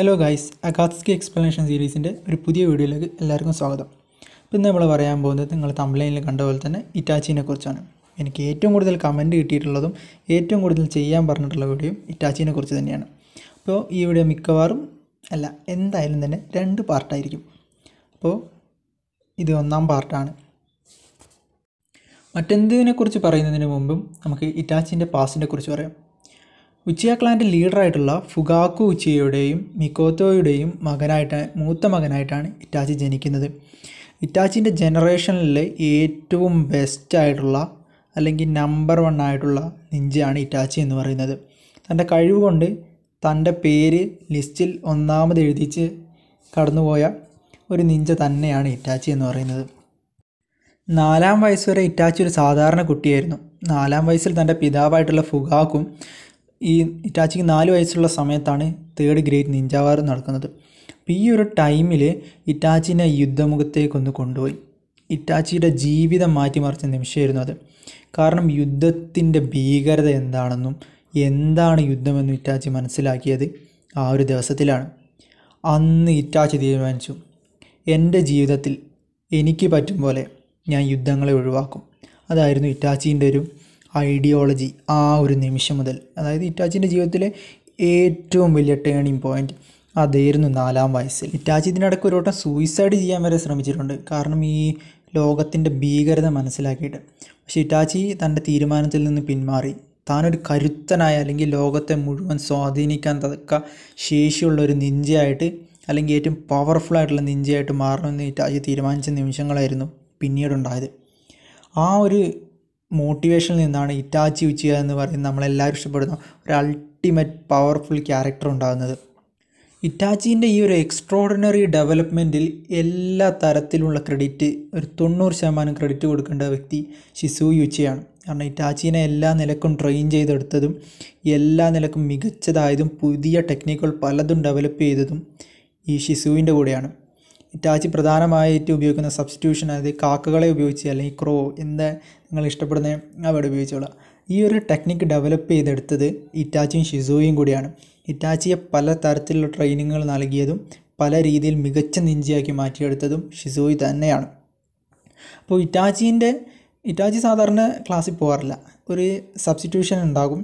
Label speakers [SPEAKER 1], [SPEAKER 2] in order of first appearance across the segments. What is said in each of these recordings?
[SPEAKER 1] hello guys Akatsuki explanation സീരീസിൻ്റെ ഒരു പുതിയ വീഡിയോയിലേക്ക് എല്ലാവർക്കും സ്വാഗതം ഇപ്പം ഇന്ന് നമ്മൾ പറയാൻ പോകുന്നത് നിങ്ങൾ തമ്പ്ലൈനിൽ കണ്ട പോലെ തന്നെ ഇറ്റാച്ചിനെ കുറിച്ചാണ് എനിക്ക് ഏറ്റവും കൂടുതൽ കമൻറ്റ് കിട്ടിയിട്ടുള്ളതും ഏറ്റവും കൂടുതൽ ചെയ്യാൻ പറഞ്ഞിട്ടുള്ള വീഡിയോയും ഇറ്റാച്ചിനെ കുറിച്ച് തന്നെയാണ് അപ്പോൾ ഈ വീഡിയോ മിക്കവാറും അല്ല എന്തായാലും തന്നെ രണ്ട് പാർട്ടായിരിക്കും അപ്പോൾ ഇത് ഒന്നാം പാർട്ടാണ് മറ്റെന്തിനെക്കുറിച്ച് പറയുന്നതിന് മുമ്പും നമുക്ക് ഇറ്റാച്ചിൻ്റെ പാസിനെ കുറിച്ച് പറയാം ഉച്ചിയ ക്ലാൻ്റെ ലീഡറായിട്ടുള്ള ഫുഗാക്കു ഉച്ചിയുടെയും മിക്കോത്തോയുടെയും മകനായിട്ട് മൂത്ത മകനായിട്ടാണ് ഇറ്റാച്ചി ജനിക്കുന്നത് ഇറ്റാച്ചിൻ്റെ ജനറേഷനിലെ ഏറ്റവും ബെസ്റ്റായിട്ടുള്ള അല്ലെങ്കിൽ നമ്പർ വൺ ആയിട്ടുള്ള നിഞ്ചയാണ് ഇറ്റാച്ചി എന്ന് പറയുന്നത് തൻ്റെ കഴിവ് കൊണ്ട് തൻ്റെ പേര് ലിസ്റ്റിൽ ഒന്നാമത് എഴുതിച്ച് കടന്നുപോയ ഒരു നിഞ്ച തന്നെയാണ് ഇറ്റാച്ചി എന്ന് പറയുന്നത് നാലാം വയസ്സ് വരെ ഇറ്റാച്ചി ഒരു സാധാരണ കുട്ടിയായിരുന്നു നാലാം വയസ്സിൽ തൻ്റെ പിതാവായിട്ടുള്ള ഫുഗാക്കും ഈ ഇറ്റാച്ചിക്ക് നാല് വയസ്സുള്ള സമയത്താണ് തേർഡ് ഗ്രേറ്റ് നിഞ്ചാവാർ നടക്കുന്നത് അപ്പം ഈ ഒരു ടൈമിൽ ഇറ്റാച്ചിനെ യുദ്ധമുഖത്തേക്കൊന്ന് കൊണ്ടുപോയി ഇറ്റാച്ചിയുടെ ജീവിതം മാറ്റിമറിച്ച നിമിഷമായിരുന്നു അത് കാരണം യുദ്ധത്തിൻ്റെ ഭീകരത എന്താണെന്നും എന്താണ് യുദ്ധമെന്നും ഇറ്റാച്ചി മനസ്സിലാക്കിയത് ആ ഒരു ദിവസത്തിലാണ് അന്ന് ഇറ്റാച്ചി തീരുമാനിച്ചു എൻ്റെ ജീവിതത്തിൽ എനിക്ക് പറ്റും പോലെ ഞാൻ യുദ്ധങ്ങളെ ഒഴിവാക്കും അതായിരുന്നു ഇറ്റാച്ചിൻ്റെ ഒരു ഐഡിയോളജി ആ ഒരു നിമിഷം മുതൽ അതായത് ഇറ്റാച്ചിൻ്റെ ജീവിതത്തിലെ ഏറ്റവും വലിയ ടേണിംഗ് പോയിൻ്റ് അതായിരുന്നു നാലാം വയസ്സിൽ ഇറ്റാച്ചി ഇതിനിടയ്ക്ക് ഒരു വട്ടം സൂയിസൈഡ് ചെയ്യാൻ വരെ ശ്രമിച്ചിട്ടുണ്ട് കാരണം ഈ ലോകത്തിൻ്റെ ഭീകരത മനസ്സിലാക്കിയിട്ട് പക്ഷേ ഇറ്റാച്ചി തൻ്റെ തീരുമാനത്തിൽ നിന്ന് പിന്മാറി താനൊരു കരുത്തനായ അല്ലെങ്കിൽ ലോകത്തെ മുഴുവൻ സ്വാധീനിക്കാൻ തക്ക ശേഷിയുള്ള ഒരു നിഞ്ചയായിട്ട് അല്ലെങ്കിൽ ഏറ്റവും പവർഫുൾ ആയിട്ടുള്ള നിഞ്ചയായിട്ട് മാറണമെന്ന് ഇറ്റാച്ചി തീരുമാനിച്ച നിമിഷങ്ങളായിരുന്നു പിന്നീടുണ്ടായത് ആ ഒരു മോട്ടിവേഷനിൽ നിന്നാണ് ഇറ്റാച്ചി ഉച്ചിയ എന്ന് പറയുന്ന നമ്മളെല്ലാവരും ഇഷ്ടപ്പെടുന്ന ഒരു അൾട്ടിമേറ്റ് പവർഫുൾ ക്യാരക്ടർ ഉണ്ടാകുന്നത് ഇറ്റാച്ചിൻ്റെ ഈ ഒരു എക്സ്ട്രോഡിനറി ഡെവലപ്മെൻറ്റിൽ എല്ലാ തരത്തിലുള്ള ക്രെഡിറ്റ് ഒരു തൊണ്ണൂറ് ശതമാനം ക്രെഡിറ്റ് കൊടുക്കേണ്ട വ്യക്തി ഷിസു യുച്ചയാണ് കാരണം ഇറ്റാച്ചിനെ എല്ലാ നിലക്കും ട്രെയിൻ ചെയ്തെടുത്തതും എല്ലാ നിലക്കും മികച്ചതായതും പുതിയ ടെക്നിക്കുകൾ പലതും ഡെവലപ്പ് ചെയ്തതും ഈ ഷിസുവിൻ്റെ കൂടെയാണ് ഇറ്റാച്ചി പ്രധാനമായിട്ട് ഉപയോഗിക്കുന്ന സബ്സ്റ്റിറ്റ്യൂഷൻ അതായത് കാക്കകളെ ഉപയോഗിച്ച് അല്ലെങ്കിൽ ക്രോ എന്ത് നിങ്ങൾ ഇഷ്ടപ്പെടുന്ന അവിടെ ഉപയോഗിച്ചോളാം ഈ ഒരു ടെക്നിക്ക് ഡെവലപ്പ് ചെയ്തെടുത്തത് ഇറ്റാച്ചിയും ഷിസോയും കൂടിയാണ് ഇറ്റാച്ചിയെ പല തരത്തിലുള്ള ട്രെയിനിങ്ങുകൾ നൽകിയതും പല രീതിയിൽ മികച്ച നിഞ്ചിയാക്കി മാറ്റിയെടുത്തതും ഷിസൂയി തന്നെയാണ് അപ്പോൾ ഇറ്റാച്ചീൻ്റെ ഇറ്റാച്ചി സാധാരണ ക്ലാസ്സിൽ പോകാറില്ല ഒരു സബ്സ്റ്റിറ്റ്യൂഷൻ ഉണ്ടാകും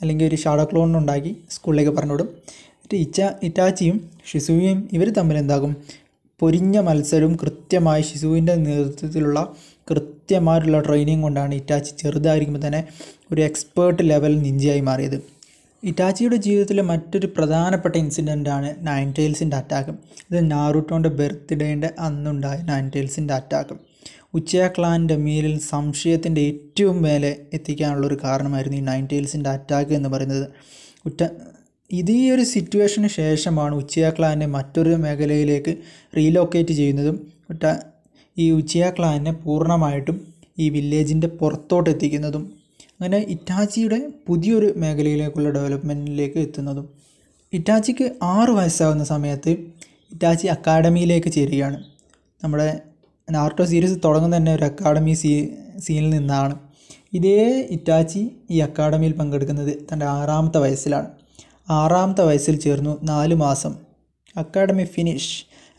[SPEAKER 1] അല്ലെങ്കിൽ ഒരു ഷാഡോ ക്ലോൺ ഉണ്ടാക്കി സ്കൂളിലേക്ക് പറഞ്ഞുവിടും ഇറ്റ ഇറ്റാച്ചിയും ഷിസുവിയും ഇവർ തമ്മിൽ എന്താകും പൊരിഞ്ഞ മത്സരവും കൃത്യമായി ശിശുവിൻ്റെ നേതൃത്വത്തിലുള്ള കൃത്യമായിട്ടുള്ള ട്രെയിനിങ് കൊണ്ടാണ് ഇറ്റാച്ചി ചെറുതായിരിക്കുമ്പോൾ തന്നെ ഒരു എക്സ്പേർട്ട് ലെവൽ നിഞ്ചയായി മാറിയത് ഇറ്റാച്ചിയുടെ ജീവിതത്തിലെ മറ്റൊരു പ്രധാനപ്പെട്ട ഇൻസിഡൻ്റാണ് നയൻ ടൈൽസിൻ്റെ അറ്റാക്ക് ഇത് നാറുട്ടോൻ്റെ ബർത്ത്ഡേൻ്റെ അന്നുണ്ടായ നയൻ ടൈൽസിൻ്റെ അറ്റാക്ക് ഉച്ചയ ക്ലാൻ്റെ മേലിൽ സംശയത്തിൻ്റെ ഏറ്റവും മേലെ എത്തിക്കാനുള്ള ഒരു കാരണമായിരുന്നു ഈ നയൻ ടൈൽസിൻ്റെ അറ്റാക്ക് എന്ന് പറയുന്നത് ഉറ്റ ഇത് ഈ ഒരു സിറ്റുവേഷന് ശേഷമാണ് ഉച്ചയ ക്ലാനെ മറ്റൊരു മേഖലയിലേക്ക് റീലോക്കേറ്റ് ചെയ്യുന്നതും ഈ ഉച്ചയ ക്ലാനെ പൂർണ്ണമായിട്ടും ഈ വില്ലേജിൻ്റെ പുറത്തോട്ട് എത്തിക്കുന്നതും അങ്ങനെ ഇറ്റാച്ചിയുടെ പുതിയൊരു മേഖലയിലേക്കുള്ള ഡെവലപ്മെൻറ്റിലേക്ക് എത്തുന്നതും ഇറ്റാച്ചിക്ക് ആറു വയസ്സാകുന്ന സമയത്ത് ഇറ്റാച്ചി അക്കാഡമിയിലേക്ക് ചേരുകയാണ് നമ്മുടെ നാർട്ടോ സീരീസ് തുടങ്ങുന്ന തന്നെ ഒരു അക്കാഡമി സീ സീനിൽ നിന്നാണ് ഇതേ ഇറ്റാച്ചി ഈ അക്കാഡമിയിൽ പങ്കെടുക്കുന്നത് തൻ്റെ ആറാമത്തെ വയസ്സിലാണ് ആറാമത്തെ വയസ്സിൽ ചേർന്നു നാല് മാസം അക്കാഡമി ഫിനിഷ്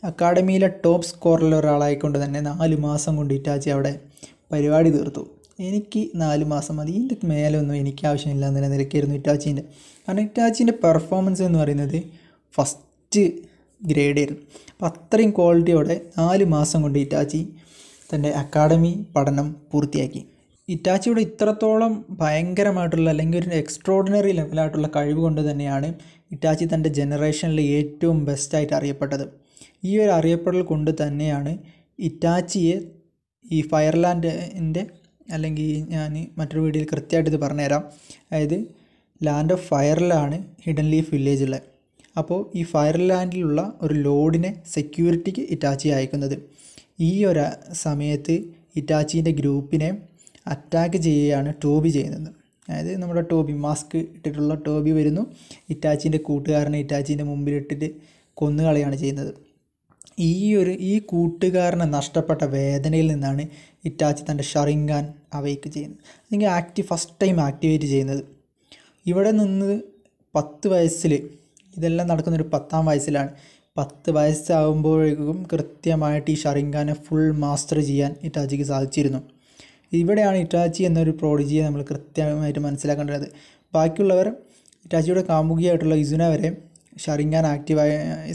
[SPEAKER 1] അക്കാഡമിയിലെ ടോപ്പ് സ്കോറിലെ ഒരാളായിക്കൊണ്ട് തന്നെ നാല് മാസം കൊണ്ട് ഇറ്റാച്ചി അവിടെ പരിപാടി തീർത്തു എനിക്ക് നാല് മാസം മതി ഇതിൻ്റെ മേലൊന്നും എനിക്ക് ആവശ്യമില്ല എന്നുള്ള നിലയ്ക്കായിരുന്നു ഇറ്റാച്ചിൻ്റെ കാരണം ഇറ്റാച്ചിൻ്റെ പെർഫോമൻസ് എന്ന് പറയുന്നത് ഫസ്റ്റ് ഗ്രേഡായിരുന്നു അപ്പോൾ അത്രയും ക്വാളിറ്റിയോടെ നാല് മാസം കൊണ്ട് ഇറ്റാച്ചി തൻ്റെ അക്കാഡമി പഠനം പൂർത്തിയാക്കി ഇറ്റാച്ചിയുടെ ഇത്രത്തോളം ഭയങ്കരമായിട്ടുള്ള അല്ലെങ്കിൽ ഒരു എക്സ്ട്രോഡിനറി ലെവലായിട്ടുള്ള കഴിവ് കൊണ്ട് തന്നെയാണ് ഇറ്റാച്ചി തൻ്റെ ജനറേഷനിൽ ഏറ്റവും ബെസ്റ്റായിട്ട് അറിയപ്പെട്ടത് ഈ ഒരു അറിയപ്പെടൽ കൊണ്ട് തന്നെയാണ് ഇറ്റാച്ചിയെ ഈ ഫയർലാൻഡിൻ്റെ അല്ലെങ്കിൽ ഞാൻ മറ്റൊരു വീഡിയോയിൽ കൃത്യമായിട്ട് ഇത് പറഞ്ഞുതരാം അതായത് ലാൻഡ് ഓഫ് ഫയറിലാണ് ഹിഡൻ ലീഫ് വില്ലേജ് ഉള്ളത് അപ്പോൾ ഈ ഫയർലാൻഡിലുള്ള ഒരു ലോഡിനെ സെക്യൂരിറ്റിക്ക് ഇറ്റാച്ചി അയക്കുന്നത് ഈ ഒരു സമയത്ത് ഇറ്റാച്ചീൻ്റെ ഗ്രൂപ്പിനെ അറ്റാക്ക് ചെയ്യുകയാണ് ടോബി ചെയ്യുന്നത് അതായത് നമ്മുടെ ടോബി മാസ്ക് ഇട്ടിട്ടുള്ള ടോബി വരുന്നു ഇറ്റാച്ചിൻ്റെ കൂട്ടുകാരനെ ഇറ്റാച്ചിൻ്റെ മുമ്പിലിട്ടിട്ട് കൊന്നുകളയാണ് ചെയ്യുന്നത് ഈ ഒരു ഈ കൂട്ടുകാരനെ നഷ്ടപ്പെട്ട വേദനയിൽ നിന്നാണ് ഇറ്റാച്ചി തൻ്റെ ഷറിങ്കാൻ അവയ്ക്ക് ചെയ്യുന്നത് അല്ലെങ്കിൽ ആക്റ്റീവ് ഫസ്റ്റ് ടൈം ആക്ടിവേറ്റ് ചെയ്യുന്നത് ഇവിടെ നിന്ന് പത്ത് വയസ്സിൽ ഇതെല്ലാം നടക്കുന്ന ഒരു പത്താം വയസ്സിലാണ് പത്ത് വയസ്സാകുമ്പോഴേക്കും കൃത്യമായിട്ട് ഈ ഷറിങ്കാനെ ഫുൾ മാസ്റ്റർ ചെയ്യാൻ ഇറ്റാച്ചിക്ക് സാധിച്ചിരുന്നു ഇവിടെയാണ് ഇറ്റാച്ചി എന്നൊരു പ്രോഡിജിയെ നമ്മൾ കൃത്യമായിട്ട് മനസ്സിലാക്കേണ്ടത് ബാക്കിയുള്ളവർ ഇറ്റാച്ചിയുടെ കാമുകിയായിട്ടുള്ള ഇസുന വരെ ഷറിങ്ങാൻ ആക്റ്റീവായ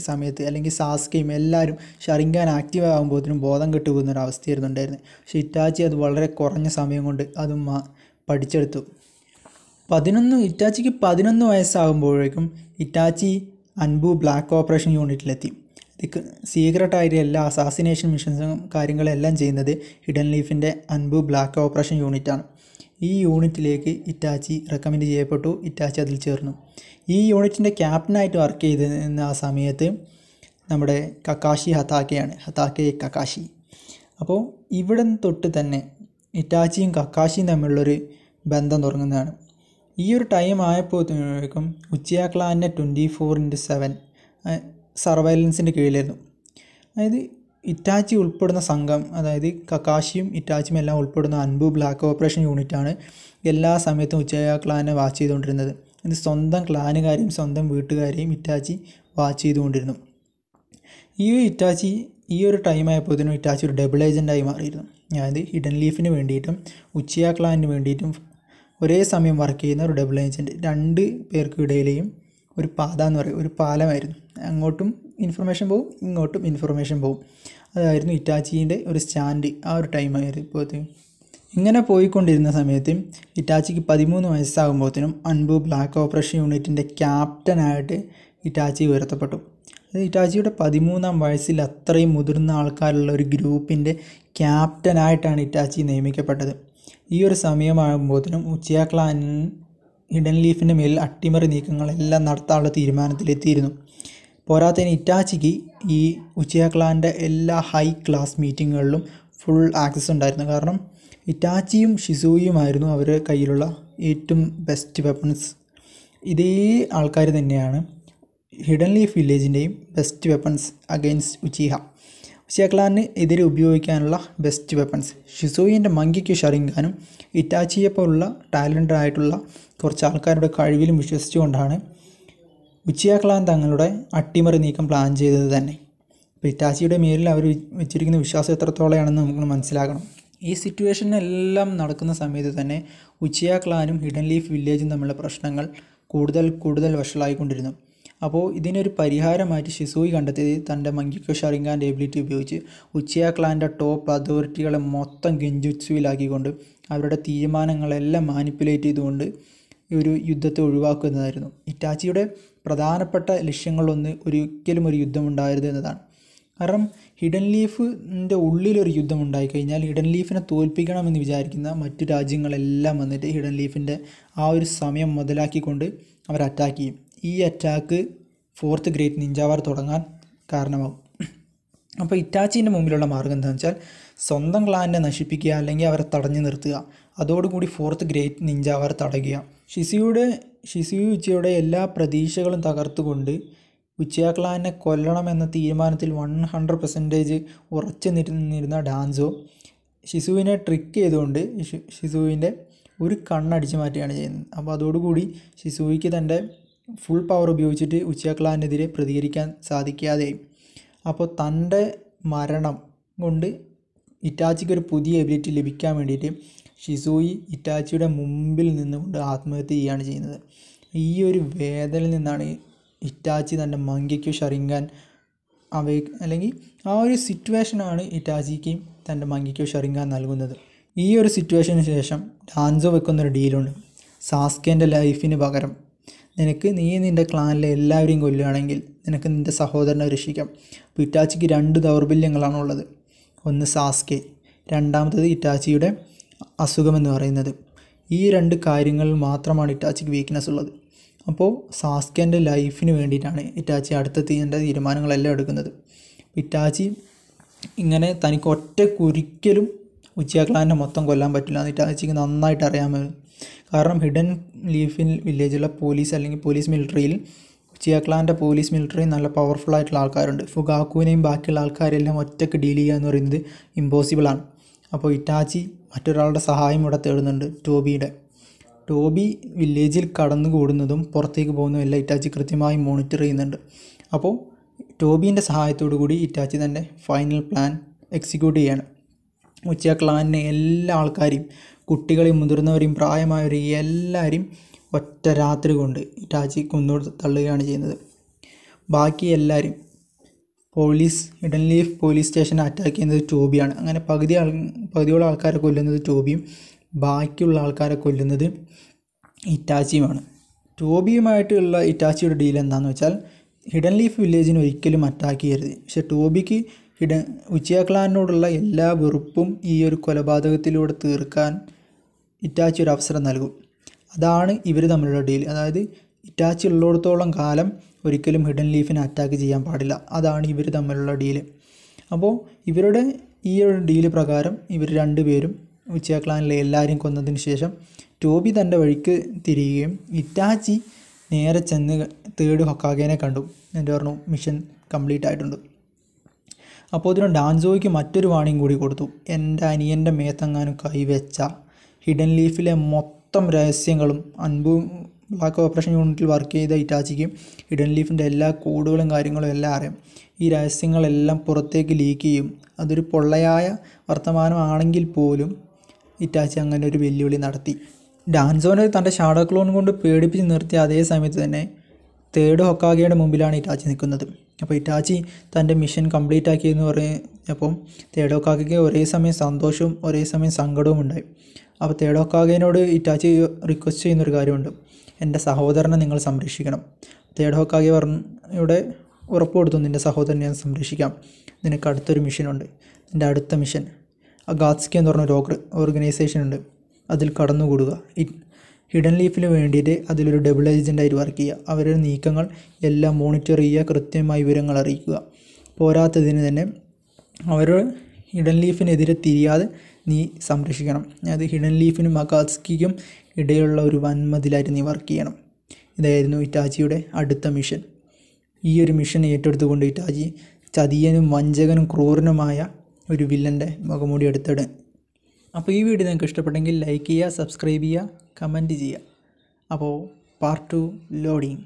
[SPEAKER 1] സമയത്ത് അല്ലെങ്കിൽ സാസ്കയും എല്ലാവരും ഷറിങ്ങാൻ ആക്റ്റീവ് ആകുമ്പോഴത്തേനും ബോധം കെട്ടുപോകുന്ന ഒരു അവസ്ഥയായിരുന്നു ഉണ്ടായിരുന്നത് പക്ഷേ ഇറ്റാച്ചി അത് വളരെ കുറഞ്ഞ സമയം കൊണ്ട് അതും പഠിച്ചെടുത്തു പതിനൊന്ന് ഇറ്റാച്ചിക്ക് പതിനൊന്ന് വയസ്സാകുമ്പോഴേക്കും ഇറ്റാച്ചി അൻബു ബ്ലാക്ക് ഓപ്പറേഷൻ യൂണിറ്റിലെത്തി സീക്രട്ടായ എല്ലാ അസാസിനേഷൻ മിഷൻസും കാര്യങ്ങളെല്ലാം ചെയ്യുന്നത് ഹിഡൻ ലീഫിൻ്റെ അൻബു ബ്ലാക്ക് ഓപ്പറേഷൻ യൂണിറ്റാണ് ഈ യൂണിറ്റിലേക്ക് ഇറ്റാച്ചി റെക്കമെൻഡ് ചെയ്യപ്പെട്ടു ഇറ്റാച്ചി അതിൽ ചേർന്നു ഈ യൂണിറ്റിൻ്റെ ക്യാപ്റ്റനായിട്ട് വർക്ക് ചെയ്തിരുന്ന ആ സമയത്ത് നമ്മുടെ കക്കാശി ഹത്താക്കെയാണ് ഹതാക്കെ കക്കാശി അപ്പോൾ ഇവിടെ തൊട്ട് തന്നെ ഇറ്റാച്ചിയും കക്കാശിയും തമ്മിലുള്ളൊരു ബന്ധം തുടങ്ങുന്നതാണ് ഈ ഒരു ടൈം ആയപ്പോഴത്തേക്കും ഉച്ചയാക്ലാൻ്റെ ട്വൻറ്റി ഫോർ ഇൻറ്റു സെവൻ സർവൈലൻസിൻ്റെ കീഴിലായിരുന്നു അതായത് ഇറ്റാച്ചി ഉൾപ്പെടുന്ന സംഘം അതായത് കക്കാശിയും ഇറ്റാച്ചിയും എല്ലാം ഉൾപ്പെടുന്ന അൻപു ബ്ലാക്ക് ഓപ്പറേഷൻ യൂണിറ്റാണ് എല്ലാ സമയത്തും ഉച്ചയ ക്ലാനെ വാച്ച് ചെയ്തുകൊണ്ടിരുന്നത് ഇത് സ്വന്തം ക്ലാനുകാരെയും സ്വന്തം വീട്ടുകാരെയും ഇറ്റാച്ചി വാച്ച് ചെയ്തുകൊണ്ടിരുന്നു ഈ ഇറ്റാച്ചി ഈ ഒരു ടൈം ഇറ്റാച്ചി ഒരു ഡബിൾ ഏജൻ്റായി മാറിയിരുന്നു അതായത് ഹിഡൻ ലീഫിന് വേണ്ടിയിട്ടും ഉച്ചിയ ക്ലാനിന് വേണ്ടിയിട്ടും ഒരേ സമയം വർക്ക് ചെയ്യുന്ന ഒരു ഡബിൾ ഏജൻറ്റ് രണ്ട് പേർക്കിടയിലെയും ഒരു പാത എന്ന് പറയും ഒരു പാലമായിരുന്നു അങ്ങോട്ടും ഇൻഫർമേഷൻ പോവും ഇങ്ങോട്ടും ഇൻഫർമേഷൻ പോവും അതായിരുന്നു ഇറ്റാച്ചിൻ്റെ ഒരു സ്റ്റാൻഡ് ആ ഒരു ടൈമായിരുന്നു ഇപ്പോഴത്തേക്കും ഇങ്ങനെ പോയിക്കൊണ്ടിരുന്ന സമയത്ത് ഇറ്റാച്ചിക്ക് പതിമൂന്ന് വയസ്സാകുമ്പോഴത്തേനും അൻപു ബ്ലാക്ക് ഓപ്പറേഷൻ യൂണിറ്റിൻ്റെ ക്യാപ്റ്റനായിട്ട് ഇറ്റാച്ചി ഉയർത്തപ്പെട്ടു അത് ഇറ്റാച്ചിയുടെ പതിമൂന്നാം വയസ്സിൽ അത്രയും മുതിർന്ന ആൾക്കാരുള്ള ഒരു ഗ്രൂപ്പിൻ്റെ ക്യാപ്റ്റനായിട്ടാണ് ഇറ്റാച്ചി നിയമിക്കപ്പെട്ടത് ഈ ഒരു സമയമാകുമ്പോഴത്തേനും ഉച്ചിയ ഹിഡൻ ലീഫിൻ്റെ മേലിൽ അട്ടിമറി നീക്കങ്ങളെല്ലാം നടത്താനുള്ള തീരുമാനത്തിലെത്തിയിരുന്നു പോരാത്തതിന് ഇറ്റാച്ചിക്ക് ഈ ഉച്ചയ ക്ലാൻ്റെ എല്ലാ ഹൈ ക്ലാസ് മീറ്റിങ്ങുകളിലും ഫുൾ ആക്സസ് ഉണ്ടായിരുന്നു കാരണം ഇറ്റാച്ചിയും ഷിസൂയുമായിരുന്നു അവരുടെ കയ്യിലുള്ള ഏറ്റവും ബെസ്റ്റ് വെപ്പൺസ് ഇതേ ആൾക്കാർ തന്നെയാണ് ഹിഡൻ ലീഫ് വില്ലേജിൻ്റെയും ബെസ്റ്റ് വെപ്പൺസ് അഗെയിൻസ്റ്റ് ഉച്ചിഹ ഷിയക്ലാന് എതിരെ ഉപയോഗിക്കാനുള്ള ബെസ്റ്റ് വെപ്പൺസ് ഷിസോയിൻ്റെ മങ്കിക്ക് ഷറിങ്കാനും ഇറ്റാച്ചിയെ പോലുള്ള ടാലൻ്റഡ് ആയിട്ടുള്ള കുറച്ച് ആൾക്കാരുടെ കഴിവിലും വിശ്വസിച്ചുകൊണ്ടാണ് ഉച്ചിയ ക്ലാൻ തങ്ങളുടെ അട്ടിമറി നീക്കം പ്ലാൻ ചെയ്തത് തന്നെ ഇപ്പോൾ ഇറ്റാച്ചിയുടെ മേലിൽ അവർ വെച്ചിരിക്കുന്ന വിശ്വാസം എത്രത്തോളമാണെന്ന് നമുക്ക് മനസ്സിലാക്കണം ഈ സിറ്റുവേഷനെല്ലാം നടക്കുന്ന സമയത്ത് തന്നെ ഉച്ചിയ ക്ലാനും ഹിഡൻ ലീഫ് വില്ലേജും തമ്മിലുള്ള പ്രശ്നങ്ങൾ കൂടുതൽ കൂടുതൽ വഷളായിക്കൊണ്ടിരുന്നു അപ്പോൾ ഇതിനൊരു പരിഹാരമായിട്ട് ഷിസൂയി കണ്ടെത്തിയത് തൻ്റെ മങ്കിക്കോ ഷറിങ്കാൻ്റെ എബിലിറ്റി ഉപയോഗിച്ച് ഉച്ചിയ ക്ലാൻ്റെ ടോപ്പ് അതോറിറ്റികളെ മൊത്തം ഗെഞ്ചുസുവിലാക്കിക്കൊണ്ട് അവരുടെ തീരുമാനങ്ങളെല്ലാം മാനിപ്പുലേറ്റ് ചെയ്തുകൊണ്ട് ഒരു യുദ്ധത്തെ ഒഴിവാക്കുന്നതായിരുന്നു ഇറ്റാച്ചിയുടെ പ്രധാനപ്പെട്ട ലക്ഷ്യങ്ങളൊന്ന് ഒരിക്കലും ഒരു യുദ്ധം ഉണ്ടായിരുന്നു എന്നതാണ് കാരണം ഹിഡൻ ലീഫിൻ്റെ ഉള്ളിലൊരു യുദ്ധം ഉണ്ടായിക്കഴിഞ്ഞാൽ ഹിഡൻ ലീഫിനെ തോൽപ്പിക്കണമെന്ന് വിചാരിക്കുന്ന മറ്റു രാജ്യങ്ങളെല്ലാം വന്നിട്ട് ഹിഡൻ ലീഫിൻ്റെ ആ ഒരു സമയം മുതലാക്കിക്കൊണ്ട് അവർ അറ്റാക്ക് ചെയ്യും ഈ അറ്റാക്ക് ഫോർത്ത് ഗ്രേറ്റ് നിഞ്ചാവാർ തുടങ്ങാൻ കാരണമാകും അപ്പോൾ ഇറ്റാച്ചിൻ്റെ മുമ്പിലുള്ള മാർഗം എന്താണെന്ന് വെച്ചാൽ സ്വന്തം ക്ലാനിനെ നശിപ്പിക്കുക അല്ലെങ്കിൽ അവരെ തടഞ്ഞു നിർത്തുക അതോടുകൂടി ഫോർത്ത് ഗ്രേറ്റ് നിഞ്ചാവാർ തടയുക ഷിസിയുടെ ഷിസിയു ഉച്ചയുടെ എല്ലാ പ്രതീക്ഷകളും തകർത്തുകൊണ്ട് ഉച്ചയാ ക്ലാനിനെ കൊല്ലണമെന്ന തീരുമാനത്തിൽ വൺ ഹൺഡ്രഡ് പെർസെൻറ്റേജ് ഉറച്ചു നിന്നിരുന്ന ഡാൻസോ ഷിസുവിനെ ട്രിക്ക് ചെയ്തുകൊണ്ട് ഷിസുവിൻ്റെ ഒരു കണ്ണടിച്ച് മാറ്റുകയാണ് ചെയ്യുന്നത് അപ്പോൾ അതോടുകൂടി ഷിസുവിക്ക് തൻ്റെ ഫുൾ പവർ ഉപയോഗിച്ചിട്ട് ഉച്ചക്ലാനെതിരെ പ്രതികരിക്കാൻ സാധിക്കാതെ അപ്പോൾ തൻ്റെ മരണം കൊണ്ട് ഇറ്റാച്ചിക്ക് ഒരു പുതിയ എബിലിറ്റി ലഭിക്കാൻ വേണ്ടിയിട്ട് ഷിസൂയി ഇറ്റാച്ചിയുടെ മുമ്പിൽ നിന്നുകൊണ്ട് ആത്മഹത്യ ചെയ്യുകയാണ് ചെയ്യുന്നത് ഈ ഒരു വേദനയിൽ നിന്നാണ് ഇറ്റാച്ചി തൻ്റെ മങ്കയ്ക്ക് ഷറിങ്കാൻ അവയെ അല്ലെങ്കിൽ ആ ഒരു സിറ്റുവേഷനാണ് ഇറ്റാച്ചിക്ക് തൻ്റെ മങ്കയ്ക്ക് ഷറിങ്കാൻ നൽകുന്നത് ഈ ഒരു സിറ്റുവേഷന് ശേഷം ഡാൻസോ വെക്കുന്നൊരു ഡീലുണ്ട് സാസ്കേൻ്റെ ലൈഫിന് പകരം നിനക്ക് നീ നിൻ്റെ ക്ലാനിലെ എല്ലാവരെയും കൊല്ലുകയാണെങ്കിൽ നിനക്ക് നിൻ്റെ സഹോദരനെ രക്ഷിക്കാം അപ്പോൾ ഇറ്റാച്ചിക്ക് രണ്ട് ദൗർബല്യങ്ങളാണുള്ളത് ഒന്ന് സാസ്കെ രണ്ടാമത്തത് ഇറ്റാച്ചിയുടെ അസുഖമെന്ന് പറയുന്നത് ഈ രണ്ട് കാര്യങ്ങൾ മാത്രമാണ് ഇറ്റാച്ചിക്ക് വീക്ക്നെസ് ഉള്ളത് അപ്പോൾ സാസ്കേൻ്റെ ലൈഫിന് വേണ്ടിയിട്ടാണ് ഇറ്റാച്ചി അടുത്ത തീയൻ്റെ തീരുമാനങ്ങളെല്ലാം എടുക്കുന്നത് ഇറ്റാച്ചി ഇങ്ങനെ തനിക്ക് ഒറ്റ ഒരിക്കലും മൊത്തം കൊല്ലാൻ പറ്റില്ല എന്ന് ഇറ്റാച്ചിക്ക് നന്നായിട്ട് അറിയാമായിരുന്നു കാരണം ഹിഡൻ ലീഫിൻ വില്ലേജുള്ള പോലീസ് അല്ലെങ്കിൽ പോലീസ് മിലിറ്ററിയിൽ ചിയാക്ലാൻ്റെ പോലീസ് മിലിറ്ററി നല്ല പവർഫുൾ ആയിട്ടുള്ള ആൾക്കാരുണ്ട് ഫുഗാക്കുവിനെയും ബാക്കിയുള്ള ആൾക്കാരെല്ലാം ഒറ്റയ്ക്ക് ഡീൽ ചെയ്യുക എന്ന് പറയുന്നത് ഇമ്പോസിബിളാണ് അപ്പോൾ ഇറ്റാച്ചി മറ്റൊരാളുടെ സഹായം ഇവിടെ തേടുന്നുണ്ട് ടോബിയുടെ ടോബി വില്ലേജിൽ കടന്നു കൂടുന്നതും പുറത്തേക്ക് പോകുന്നതും എല്ലാം ഇറ്റാച്ചി കൃത്യമായി മോണിറ്റർ ചെയ്യുന്നുണ്ട് അപ്പോൾ ടോബീൻ്റെ സഹായത്തോടു കൂടി ഇറ്റാച്ചി തൻ്റെ ഫൈനൽ പ്ലാൻ എക്സിക്യൂട്ട് ചെയ്യാണ് ഉച്ച ക്ലാനിനെ എല്ലാ ആൾക്കാരെയും കുട്ടികളെയും മുതിർന്നവരെയും പ്രായമായവരെയും എല്ലാവരെയും ഒറ്റ രാത്രി കൊണ്ട് ഹിറ്റാച്ചി കൊന്നു തള്ളുകയാണ് ചെയ്യുന്നത് ബാക്കി എല്ലാവരും police hidden leaf police station attack ചെയ്യുന്നത് ടോബിയാണ് അങ്ങനെ പകുതി ആൾ പകുതിയോളം ആൾക്കാരെ കൊല്ലുന്നത് ടോബിയും ബാക്കിയുള്ള ആൾക്കാരെ കൊല്ലുന്നത് ഇറ്റാച്ചിയുമാണ് ടോബിയുമായിട്ടുള്ള ഇറ്റാച്ചിയുടെ ഡീൽ എന്താണെന്ന് വെച്ചാൽ ഹിഡൻ ലീഫ് വില്ലേജിന് ഒരിക്കലും അറ്റാക്ക് ചെയ്യരുത് പക്ഷെ ടോബിക്ക് ഹിഡൻ ഉച്ചയാക്ലാനോടുള്ള എല്ലാ വെറുപ്പും ഈ ഒരു കൊലപാതകത്തിലൂടെ തീർക്കാൻ ഇറ്റാച്ചി ഒരു അവസരം നൽകും അതാണ് ഇവർ തമ്മിലുള്ള ഡീൽ അതായത് ഇറ്റാച്ചി ഉള്ളിടത്തോളം കാലം ഒരിക്കലും ഹിഡൻ ലീഫിനെ അറ്റാക്ക് ചെയ്യാൻ പാടില്ല അതാണ് ഇവർ തമ്മിലുള്ള ഡീല് അപ്പോൾ ഇവരുടെ ഈ ഒരു ഡീല് പ്രകാരം ഇവർ രണ്ടുപേരും ഉച്ച ക്ലാനിലെ എല്ലാവരെയും കൊന്നതിന് ശേഷം ടോബി തൻ്റെ വഴിക്ക് തിരിയുകയും ഇറ്റാച്ചി നേരെ ചെന്ന് തേർഡ് ഹൊക്കാകേനെ കണ്ടു എൻ്റെ പറഞ്ഞു മിഷൻ കംപ്ലീറ്റ് ആയിട്ടുണ്ട് അപ്പോൾ ഇതിന് ഡാൻസോയ്ക്ക് മറ്റൊരു വാണിയും കൂടി കൊടുത്തു എൻ്റെ അനിയൻ്റെ മേത്തങ്ങാനും കൈവച്ച ഹിഡൻ ലീഫിലെ മൊത്തം രഹസ്യങ്ങളും അൻപു ബ്ലാക്ക് ഓപ്പറേഷൻ യൂണിറ്റിൽ വർക്ക് ചെയ്ത ഇറ്റാച്ചിക്ക് ഹിഡൻ ലീഫിൻ്റെ എല്ലാ കൂടുകളും കാര്യങ്ങളും എല്ലാം അറിയാം ഈ രഹസ്യങ്ങളെല്ലാം പുറത്തേക്ക് ലീക്ക് ചെയ്യും അതൊരു പൊള്ളയായ വർത്തമാനമാണെങ്കിൽ പോലും ഇറ്റാച്ചി അങ്ങനെ ഒരു വെല്ലുവിളി നടത്തി ഡാൻസോനെ തൻ്റെ ഷാഡോ ക്ലോൺ കൊണ്ട് പേടിപ്പിച്ച് നിർത്തിയ അതേ സമയത്ത് തന്നെ തേർഡ് ഹൊക്കാഗയുടെ മുമ്പിലാണ് ഇറ്റാച്ചി നിൽക്കുന്നത് അപ്പോൾ ഇറ്റാച്ചി തൻ്റെ മിഷൻ കംപ്ലീറ്റ് ആക്കി എന്ന് പറഞ്ഞപ്പം തേടോക്കാക്കയ്ക്ക് ഒരേ സമയം സന്തോഷവും ഒരേ സമയം സങ്കടവും ഉണ്ടായി അപ്പോൾ തേടോക്കാകേനോട് ഇറ്റാച്ചി റിക്വസ്റ്റ് ചെയ്യുന്നൊരു കാര്യമുണ്ട് എൻ്റെ സഹോദരനെ നിങ്ങൾ സംരക്ഷിക്കണം തേടോക്കാകെ പറഞ്ഞയുടെ ഉറപ്പ് കൊടുത്തു നിൻ്റെ സഹോദരനെ ഞാൻ സംരക്ഷിക്കാം നിനക്ക് അടുത്തൊരു മിഷനുണ്ട് നിൻ്റെ അടുത്ത മിഷൻ ആ ഗാത്സ്കി എന്ന് പറഞ്ഞൊരു ഒരു ഓർഗനൈസേഷൻ ഉണ്ട് അതിൽ കടന്നുകൂടുക ഹിഡൻ ലീഫിന് വേണ്ടിയിട്ട് അതിലൊരു ഡബിൾ ഏജൻ്റായിട്ട് വർക്ക് ചെയ്യുക അവരുടെ നീക്കങ്ങൾ എല്ലാം മോണിറ്റർ ചെയ്യുക കൃത്യമായി വിവരങ്ങൾ അറിയിക്കുക പോരാത്തതിന് തന്നെ അവർ ഹിഡൻ ലീഫിനെതിരെ തിരിയാതെ നീ സംരക്ഷിക്കണം അതായത് ഹിഡൻ ലീഫിനും അകാസ്കിക്കും ഇടയിലുള്ള ഒരു വൻമതിലായിട്ട് നീ വർക്ക് ചെയ്യണം ഇതായിരുന്നു ഇറ്റാജിയുടെ അടുത്ത മിഷൻ ഈ ഒരു മിഷൻ ഏറ്റെടുത്തുകൊണ്ട് ഇറ്റാജി ചതിയനും വഞ്ചകനും ക്രൂരനുമായ ഒരു വില്ലൻ്റെ മുഖമൂടി എടുത്തിടും അപ്പോൾ ഈ വീഡിയോ നിങ്ങൾക്ക് ഇഷ്ടപ്പെട്ടെങ്കിൽ ലൈക്ക് ചെയ്യുക സബ്സ്ക്രൈബ് ചെയ്യുക കമൻറ്റ് ചെയ്യുക അപ്പോൾ പാർട്ട് ടു ലോഡിങ്